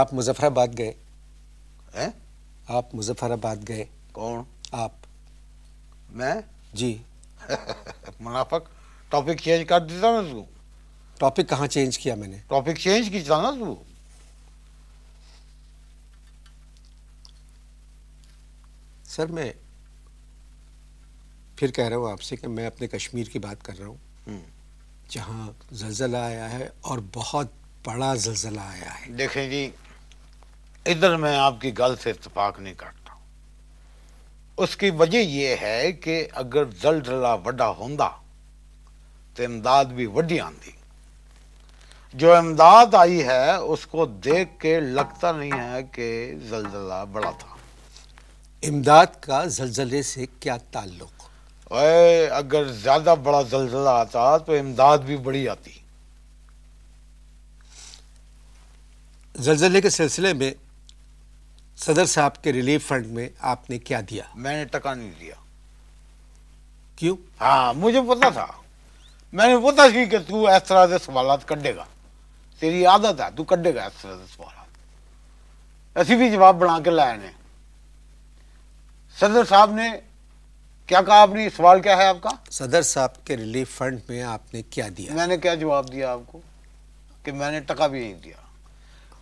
आप मुजफ्फराबाद गए हैं आप मुजफ्फराबाद गए कौन आप मैं जी मुनाफक टॉपिक चेंज कर देता ना तू टॉपिक कहाँ चेंज किया मैंने टॉपिक चेंज किया ना तू सर मैं फिर कह रहा हूँ आपसे कि मैं अपने कश्मीर की बात कर रहा हूँ हम्म। जहाँ जलजला आया है और बहुत बड़ा जलजला आया है देखें जी इधर मैं आपकी गल से इतफाक नहीं करता उसकी वजह यह है कि अगर जलजला वड्डा होंदा तो इमदाद भी वड्डी आंदी जो इमदाद आई है उसको देख के लगता नहीं है कि जलजला बड़ा था इमदाद का जलजले से क्या ताल्लुक अरे अगर ज़्यादा बड़ा जलजला आता तो इमदाद भी बड़ी आती जलजले के सिलसिले में सदर साहब के रिलीफ फंड में आपने क्या दिया मैंने टका नहीं दिया क्यों हाँ मुझे पता था मैंने पता थी कि तू इस तरह के सवाल कढ़ेगा तेरी आदत है तू कढ़ेगा इस तरह के सवाल असी भी जवाब बना के लाए ने सदर साहब ने क्या कहा आपने सवाल क्या है आपका सदर साहब के रिलीफ फंड में आपने क्या दिया मैंने क्या जवाब दिया आपको कि मैंने टका भी नहीं दिया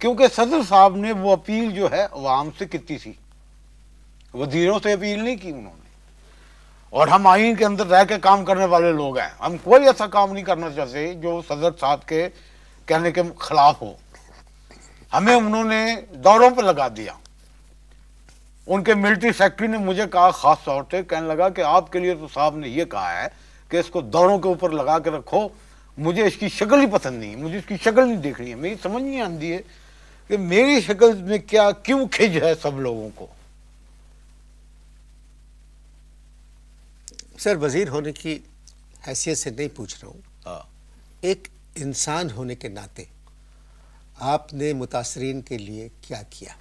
क्योंकि सदर साहब ने वो अपील जो है अवाम से कितनी थी वजीरों से अपील नहीं की उन्होंने और हम आइन के अंदर रह के काम करने वाले लोग हैं हम कोई ऐसा काम नहीं करना चाहते जो सदर साहब के कहने के खिलाफ हो हमें उन्होंने दौरों पर लगा दिया उनके मिलिट्री सेक्रेटरी ने मुझे कहा खास तौर से कहने लगा कि आपके लिए तो साहब ने यह कहा है कि इसको दौरों के ऊपर लगा के रखो मुझे इसकी शक्ल ही पसंद नहीं मुझे इसकी शक्ल नहीं देखनी है मेरी समझ नहीं आती है कि मेरी शक्ल में क्या क्यों खिज है सब लोगों को सर वजीर होने की हैसियत से नहीं पूछ रहा हूं हाँ। एक इंसान होने के नाते आपने मुतासरीन के लिए क्या किया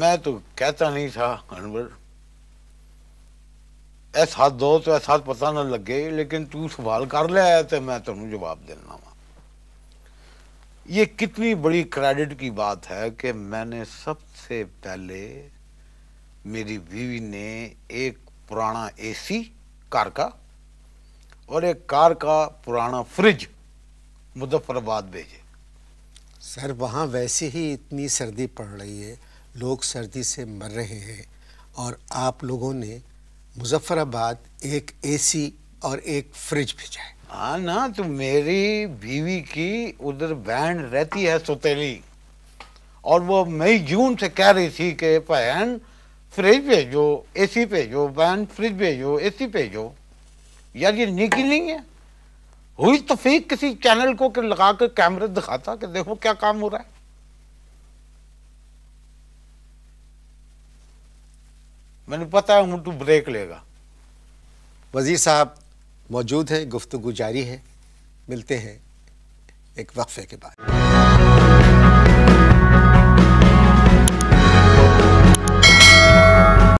मैं तो कहता नहीं था अनवर ऐसा दो तो ऐसा पता ना लगे लेकिन तू सवाल कर लिया तो मैं तेन तो जवाब देना वा ये कितनी बड़ी क्रेडिट की बात है कि मैंने सबसे पहले मेरी बीवी ने एक पुराना एसी कार का और एक कार का पुराना फ्रिज मुजफ्फराबाद भेजे सर वहाँ वैसे ही इतनी सर्दी पड़ रही है लोग सर्दी से मर रहे हैं और आप लोगों ने मुजफ्फराबाद एक एसी और एक फ्रिज भेजा है हाँ ना तो मेरी बीवी की उधर बहन रहती है सुतेली और वो मई जून से कह रही थी कि बहन फ्रिज भेजो एसी भेजो बहन फ्रिज भेजो एसी भेजो यार ये निकी नहीं है हुई तफीक तो किसी चैनल को के लगा कर कैमरे दिखाता कि देखो क्या काम हो रहा है मैंने पता है तू ब्रेक लेगा वजीर साहब मौजूद है गुफ्तु जारी है मिलते हैं एक वक्फे के बाद